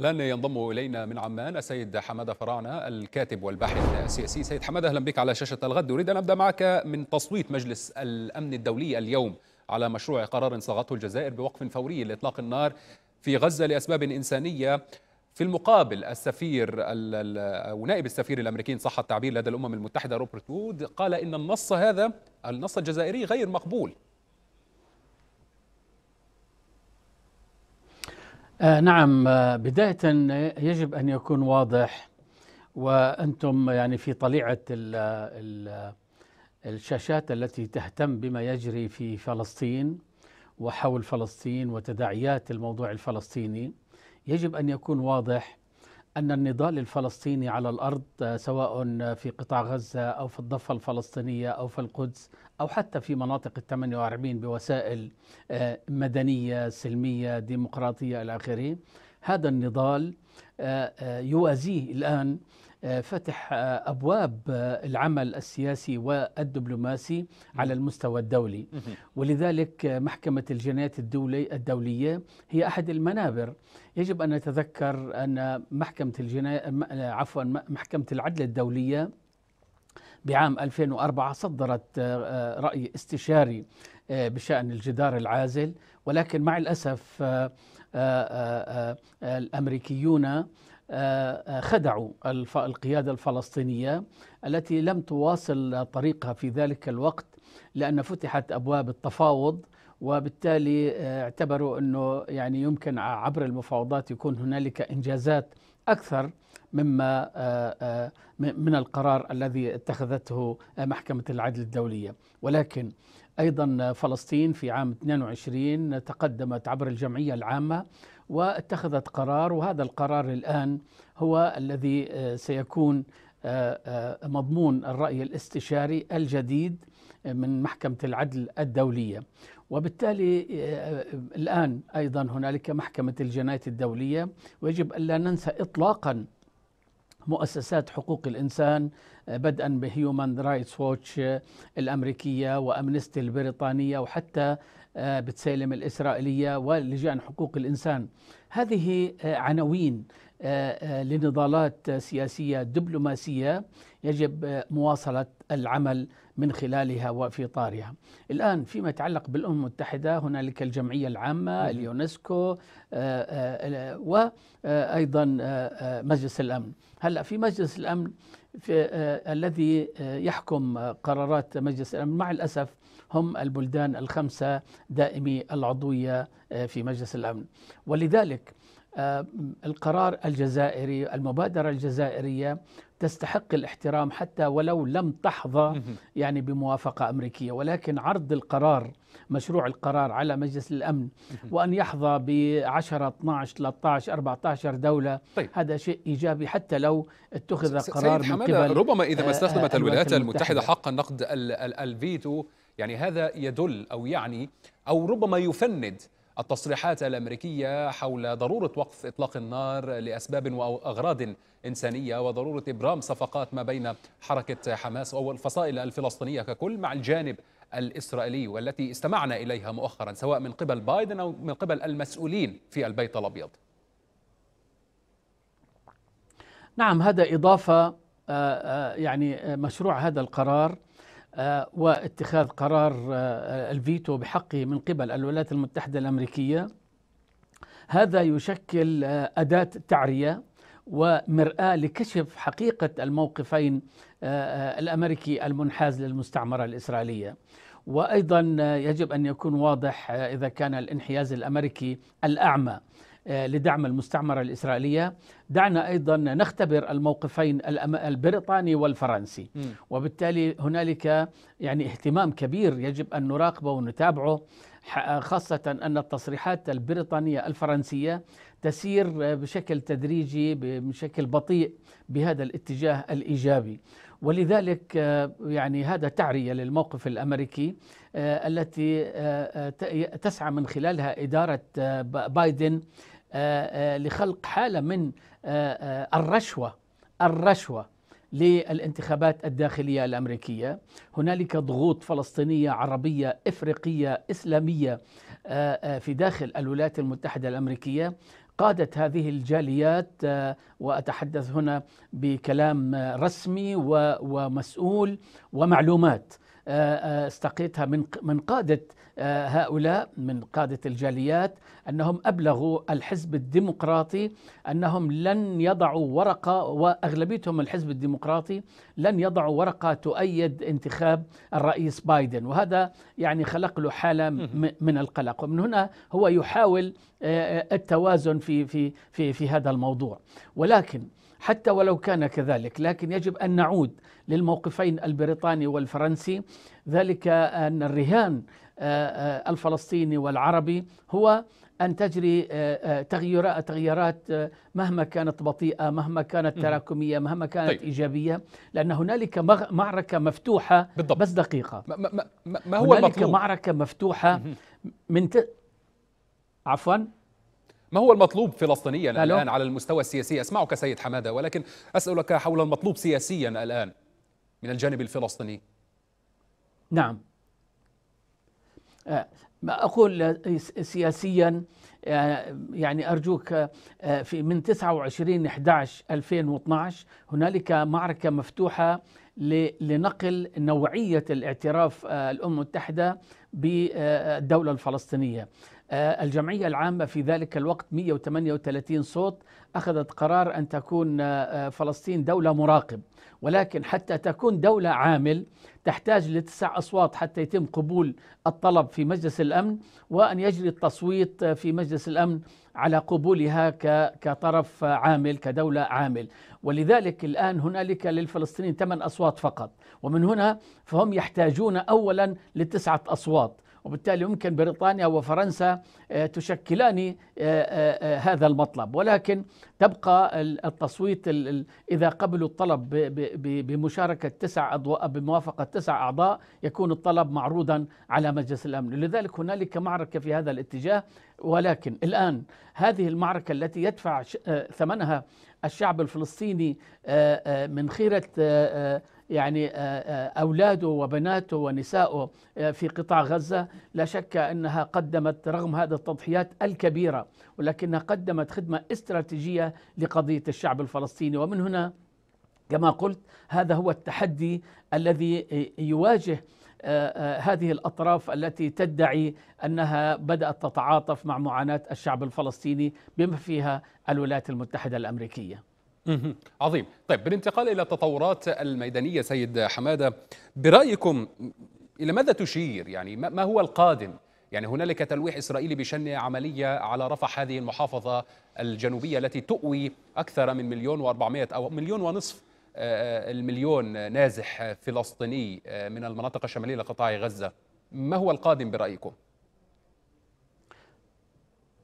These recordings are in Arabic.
الآن ينضم إلينا من عمان السيد حمادة فراعنة الكاتب والباحث السياسي سيد حمادة أهلا بك على شاشة الغد أريد أن أبدأ معك من تصويت مجلس الأمن الدولي اليوم على مشروع قرار صاغته الجزائر بوقف فوري لإطلاق النار في غزة لأسباب إنسانية في المقابل السفير او نائب السفير الامريكي صح التعبير لدى الامم المتحده روبرت وود قال ان النص هذا النص الجزائري غير مقبول آه نعم آه، بداية يجب أن يكون واضح وأنتم يعني في طليعة الـ الـ الشاشات التي تهتم بما يجري في فلسطين وحول فلسطين وتداعيات الموضوع الفلسطيني يجب أن يكون واضح أن النضال الفلسطيني على الأرض سواء في قطاع غزة أو في الضفة الفلسطينية أو في القدس أو حتى في مناطق ال 48 بوسائل آه، مدنية سلمية ديمقراطية إلى آخره هذا النضال آه، آه، يوازيه الآن فتح آه، أبواب آه، العمل السياسي والدبلوماسي على المستوى الدولي ولذلك آه، محكمة الجنايات الدولي الدولية هي أحد المنابر يجب أن نتذكر أن محكمة الجناي... عفوا محكمة العدل الدولية بعام 2004 صدرت رأي استشاري بشأن الجدار العازل ولكن مع الأسف الأمريكيون خدعوا القيادة الفلسطينية التي لم تواصل طريقها في ذلك الوقت لأن فتحت أبواب التفاوض وبالتالي آه، اعتبروا أنه يعني يمكن عبر المفاوضات يكون هنالك إنجازات أكثر مما آه، آه، من القرار الذي اتخذته محكمة العدل الدولية ولكن أيضا فلسطين في عام 22 تقدمت عبر الجمعية العامة واتخذت قرار وهذا القرار الآن هو الذي آه، سيكون آه، آه، مضمون الرأي الاستشاري الجديد من محكمة العدل الدولية وبالتالي الآن أيضا هنالك محكمة الجنايات الدولية ويجب ألا ننسى إطلاقا مؤسسات حقوق الإنسان آه، بدءا بهيومان رايتس ووتش آه، الأمريكية وأمنستي البريطانية وحتى آه، بتسيلم الإسرائيلية ولجان حقوق الإنسان هذه عناوين لنضالات سياسية دبلوماسية يجب مواصلة العمل من خلالها وفي إطارها الآن فيما يتعلق بالأمم المتحدة هنالك الجمعية العامة اليونسكو آه، آه، وأيضا آه، مجلس الأمن هلأ في مجلس الأمن في الذي يحكم قرارات مجلس الأمن مع الأسف هم البلدان الخمسة دائمي العضوية في مجلس الأمن ولذلك آه، القرار الجزائري المبادرة الجزائرية تستحق الاحترام حتى ولو لم تحظى يعني بموافقة أمريكية ولكن عرض القرار مشروع القرار على مجلس الأمن وأن يحظى ب 10 12 13 14 دولة طيب. هذا شيء إيجابي حتى لو اتخذ قرار من قبل ربما إذا ما آه، استخدمت الولايات المتحدة حق النقد الفيتو يعني هذا يدل أو يعني أو ربما يفند التصريحات الأمريكية حول ضرورة وقف إطلاق النار لأسباب وأغراض إنسانية وضرورة إبرام صفقات ما بين حركة حماس أو الفصائل الفلسطينية ككل مع الجانب الإسرائيلي والتي استمعنا إليها مؤخرا سواء من قبل بايدن أو من قبل المسؤولين في البيت الأبيض نعم هذا إضافة آه، آه، يعني مشروع هذا القرار آه، واتخاذ قرار آه، آه، الفيتو بحقه من قبل الولايات المتحدة الأمريكية هذا يشكل أداة تعرية ومرآة لكشف حقيقة الموقفين الأمريكي المنحاز للمستعمرة الإسرائيلية وأيضا يجب أن يكون واضح إذا كان الانحياز الأمريكي الأعمى آه، لدعم المستعمرة الإسرائيلية دعنا أيضا نختبر الموقفين البريطاني والفرنسي م. وبالتالي هنالك يعني اهتمام كبير يجب أن نراقبه ونتابعه خاصة أن التصريحات البريطانية الفرنسية تسير بشكل تدريجي بشكل بطيء بهذا الاتجاه الإيجابي ولذلك آه، يعني هذا تعرية للموقف الأمريكي آه، التي تسعى من خلالها إدارة بايدن آه، آه، لخلق حالة من آه، الرشوة الرشوة للانتخابات الداخلية الأمريكية هنالك ضغوط فلسطينية عربية إفريقية إسلامية في داخل الولايات المتحدة الأمريكية قادت هذه الجاليات وأتحدث هنا بكلام رسمي ومسؤول ومعلومات آه، آه، استقيتها من من قادة آه، هؤلاء من قادة الجاليات أنهم أبلغوا الحزب الديمقراطي أنهم لن يضعوا ورقة وأغلبيتهم الحزب الديمقراطي لن يضعوا ورقة تؤيد انتخاب الرئيس بايدن وهذا يعني خلق له حالة من القلق ومن هنا هو يحاول التوازن في في في في هذا الموضوع ولكن حتى ولو كان كذلك لكن يجب أن نعود للموقفين البريطاني والفرنسي ذلك أن الرهان آه، آه، الفلسطيني والعربي هو أن تجري آه، تغييرات تغييرات مهما كانت بطيئة مهما كانت تراكمية مهما كانت طيب. إيجابية لأن هنالك معركة مفتوحة بالضبط. بس دقيقة ما, ما, ما هو هنالك معركة مفتوحة من ت... عفوا ما هو المطلوب فلسطينيا ألو. الآن على المستوى السياسي أسمعك سيد حمادة ولكن أسألك حول المطلوب سياسيا الآن من الجانب الفلسطيني نعم ما آه، أقول سياسيا آه، يعني أرجوك آه، في من 29 11 2012 هنالك معركة مفتوحة لنقل نوعية الاعتراف الأمم المتحدة بالدولة الفلسطينية آه، الجمعية العامة في ذلك الوقت 138 صوت أخذت قرار أن تكون آه، آه، فلسطين دولة مراقب ولكن حتى تكون دولة عامل تحتاج لتسع أصوات حتى يتم قبول الطلب في مجلس الأمن وأن يجري التصويت في مجلس الأمن على قبولها كطرف عامل كدولة عامل ولذلك الآن هنالك للفلسطينيين ثمان أصوات فقط ومن هنا فهم يحتاجون أولا لتسعة أصوات وبالتالي يمكن بريطانيا وفرنسا آه، تشكلان آه، آه، هذا المطلب ولكن تبقى التصويت إذا قبلوا الطلب بمشاركة تسع أضواء بموافقة تسع أعضاء يكون الطلب معروضا على مجلس الأمن لذلك هنالك معركة في هذا الاتجاه ولكن الآن هذه المعركة التي يدفع ثمنها الشعب الفلسطيني من خيرة يعني آه، آه، أولاده وبناته ونسائه آه، في قطاع غزة لا شك أنها قدمت رغم هذه التضحيات الكبيرة ولكنها قدمت خدمة استراتيجية لقضية الشعب الفلسطيني ومن هنا كما قلت هذا هو التحدي الذي يواجه هذه الأطراف التي تدعي أنها بدأت تتعاطف مع معاناة الشعب الفلسطيني بما فيها الولايات المتحدة الأمريكية عظيم طيب بالانتقال إلى التطورات الميدانية سيد حمادة برأيكم إلى ماذا تشير يعني ما هو القادم يعني هنالك تلويح إسرائيلي بشن عملية على رفح هذه المحافظة الجنوبية التي تؤوي أكثر من مليون وأربعمائة أو مليون ونصف آه، آه، المليون نازح فلسطيني آه، من المناطق الشمالية لقطاع غزة ما هو القادم برأيكم؟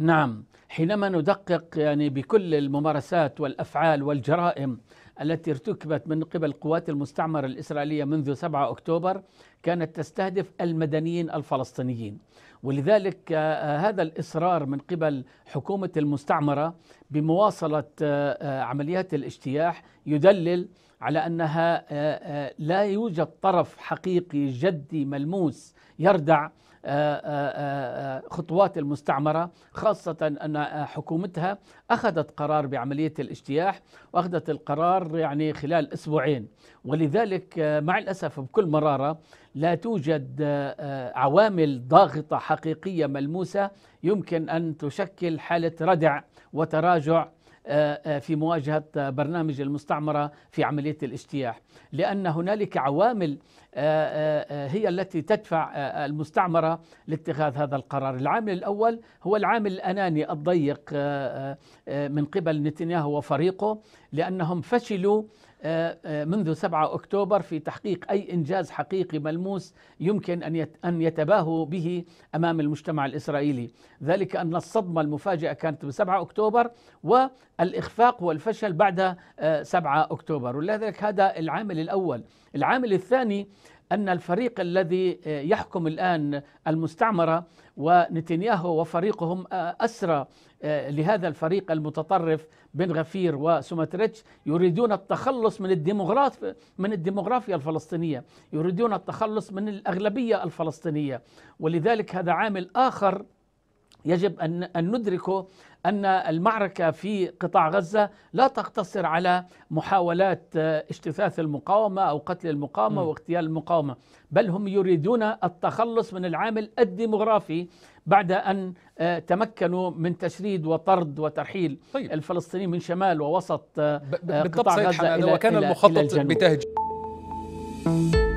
نعم حينما ندقق يعني بكل الممارسات والافعال والجرائم التي ارتكبت من قبل القوات المستعمرة الإسرائيلية منذ 7 أكتوبر كانت تستهدف المدنيين الفلسطينيين ولذلك آه، آه، هذا الإصرار من قبل حكومة المستعمرة بمواصلة آه، عمليات الاجتياح يدلل على انها لا يوجد طرف حقيقي جدي ملموس يردع خطوات المستعمره خاصه ان حكومتها اخذت قرار بعمليه الاجتياح واخذت القرار الأمر يعني خلال أسبوعين ولذلك آه، مع الأسف بكل مرارة لا توجد آه، آه، عوامل ضاغطة حقيقية ملموسة يمكن أن تشكل حالة ردع وتراجع آه، آه، في مواجهة برنامج المستعمرة في عملية الاجتياح لأن هنالك عوامل آه، هي التي تدفع المستعمرة لاتخاذ هذا القرار العامل الأول هو العامل الأناني الضيق من قبل نتنياهو وفريقه لأنهم فشلوا آه، آه، منذ 7 أكتوبر في تحقيق أي إنجاز حقيقي ملموس يمكن أن يتباهوا به أمام المجتمع الإسرائيلي ذلك أن الصدمة المفاجئة كانت ب 7 أكتوبر والإخفاق والفشل بعد 7 آه، أكتوبر ولذلك هذا العامل الأول العامل الثاني أن الفريق الذي يحكم الآن المستعمرة ونتنياهو وفريقهم أسرى لهذا الفريق المتطرف بن غفير وسومتريتش يريدون التخلص من الديموغراف من الديموغرافيا الفلسطينيه، يريدون التخلص من الاغلبيه الفلسطينيه، ولذلك هذا عامل اخر يجب ان ان ندركه ان المعركه في قطاع غزه لا تقتصر على محاولات اجتثاث آه، المقاومه او قتل المقاومه م. واغتيال المقاومه، بل هم يريدون التخلص من العامل الديمغرافي بعد ان آه، تمكنوا من تشريد وطرد وترحيل طيب. الفلسطينيين من شمال ووسط آه، قطاع غزه الى وكان إلى المخطط بتهجير